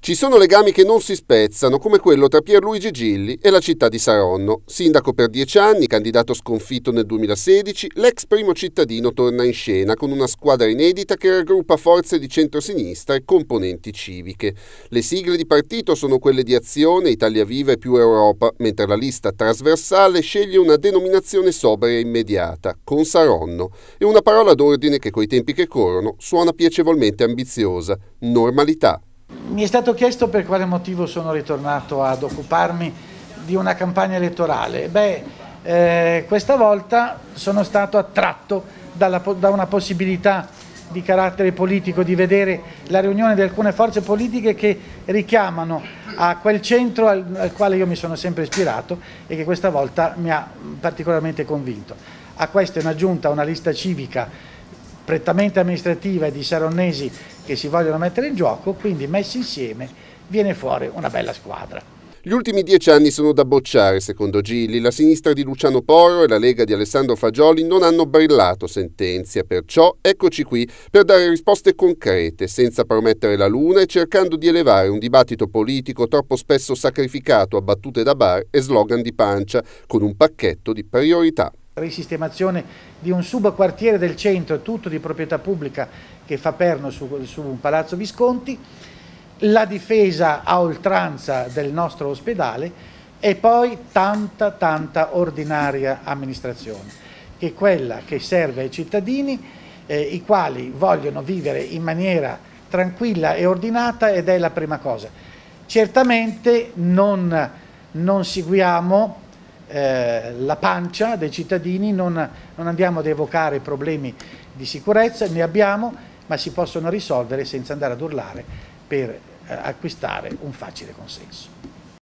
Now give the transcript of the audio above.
Ci sono legami che non si spezzano, come quello tra Pierluigi Gilli e la città di Saronno. Sindaco per dieci anni, candidato sconfitto nel 2016, l'ex primo cittadino torna in scena con una squadra inedita che raggruppa forze di centrosinistra e componenti civiche. Le sigle di partito sono quelle di Azione, Italia Viva e Più Europa, mentre la lista trasversale sceglie una denominazione sobria e immediata, con Saronno, e una parola d'ordine che coi tempi che corrono suona piacevolmente ambiziosa, normalità. Mi è stato chiesto per quale motivo sono ritornato ad occuparmi di una campagna elettorale. Beh, eh, questa volta sono stato attratto dalla, da una possibilità di carattere politico di vedere la riunione di alcune forze politiche che richiamano a quel centro al, al quale io mi sono sempre ispirato e che questa volta mi ha particolarmente convinto. A questo è aggiunta una lista civica prettamente amministrativa e di Saronnesi che si vogliono mettere in gioco, quindi messi insieme viene fuori una bella squadra. Gli ultimi dieci anni sono da bocciare, secondo Gilli. La sinistra di Luciano Porro e la Lega di Alessandro Fagioli non hanno brillato sentenze, perciò eccoci qui per dare risposte concrete, senza promettere la luna e cercando di elevare un dibattito politico troppo spesso sacrificato a battute da bar e slogan di pancia, con un pacchetto di priorità risistemazione di un subquartiere del centro, tutto di proprietà pubblica che fa perno su, su un palazzo Visconti, la difesa a oltranza del nostro ospedale e poi tanta tanta ordinaria amministrazione, che è quella che serve ai cittadini eh, i quali vogliono vivere in maniera tranquilla e ordinata ed è la prima cosa. Certamente non, non seguiamo eh, la pancia dei cittadini, non, non andiamo ad evocare problemi di sicurezza, ne abbiamo, ma si possono risolvere senza andare ad urlare per eh, acquistare un facile consenso.